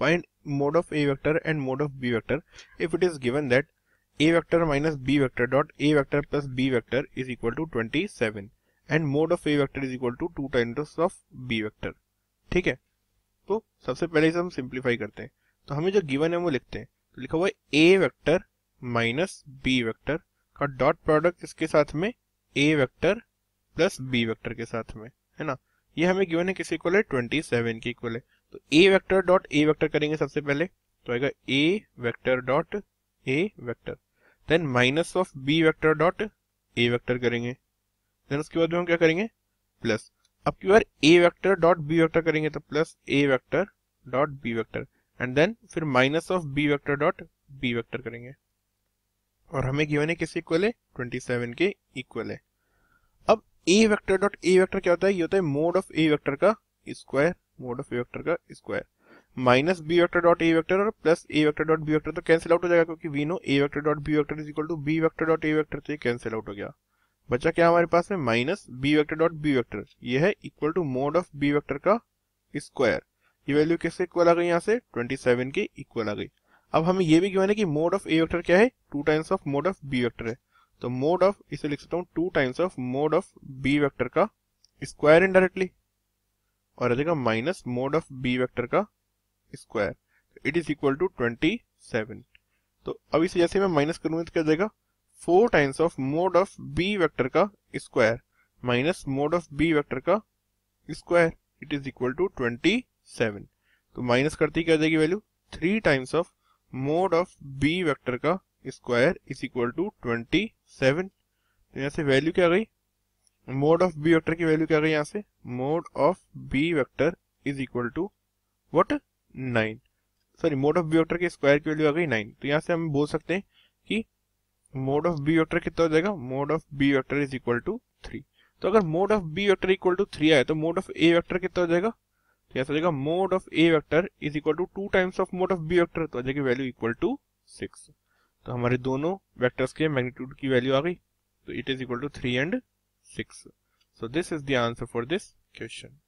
Find mode of A vector and mode of B vector if it is given that A vector minus B vector dot A vector plus B vector is equal to 27 and mode of a vector is equal to 2 times of b vector ठीक है तो सबसे पहले इसे हम simplify करते हैं तो हमें जो गिवन है वो लिखते हैं तो लिखा हुआ है A vector minus B vector का डॉट प्रोडक्ट इसके साथ में a vector plus b vector के साथ में है ना ये हमें गिवन है किस इक्वल है 27 के इक्वल है तो A vector dot A vector करेंगे सबसे पहले तो आएगा A vector dot A vector then minus of B vector dot A vector करेंगे देन उसके बाद में हम क्या करेंगे प्लस अब की बार A vector dot B vector करेंगे तो plus A vector dot B vector and then फिर minus of B vector dot B vector करेंगे और हमें गिवन है किस इक्वल है सेवन के इक्वल है अब A vector dot A vector क्या होता है ये होता है मोड ऑफ ए वेक्टर का square mod of A vector का square minus B vector dot A vector और plus A vector dot B vector तो कैंसिल आउट हो जाएगा क्योंकि we know A vector dot B vector is equal to B vector dot A vector तो ये cancel out हो गया बचा क्या हमारे पास में minus B vector dot B vector ये है equal to mod of B vector का स्क्वायर ये वैल्यू किसके इक्वल आ गई यहाँ से ट्वेंटी सेवन के इक्वल आ गई अब हमें ये भी क्यों है कि मोड ऑफ ए वेक्टर क्या है two times of mod of B vector है तो मोड ऑफ इसे लिख सकता हूँ two times of mod of B vector का स्क्वायर इनडायरेक्टली और आ जाएगा minus mod of B vector का square it is equal to twenty seven तो अब इसे जैसे मैं माइनस करूंगा तो क्या जाएगा four times of mod of B vector का square minus mod of B vector का square it is equal to twenty seven तो माइनस करती क्या जाएगी value three times of mod of B vector का square is equal to twenty seven तो यहाँ से वैल्यू क्या गई मोड ऑफ बी वेक्टर की वैल्यू क्या गई यहाँ से mod of B vector is equal to what nine sorry mod of B vector के स्क्वायर की वैल्यू आ गई नाइन तो यहाँ से हम बोल सकते हैं कि मोड ऑफ बी वेक्टर कितना हो जाएगा mod of B vector is equal to three तो अगर mod of B vector equal to three आए तो मोड ऑफ ए वेक्टर कितना हो जाएगा तो यहाँ से जाएगा mod of A vector is equal to two times of mod of B vector तो आ जाएगी वैल्यू इक्वल टू सिक्स तो हमारे दोनों वेक्टर्स के मैग्नीट्यूड की वैल्यू आ गई तो it is equal to three and 6. So this is the answer for this question.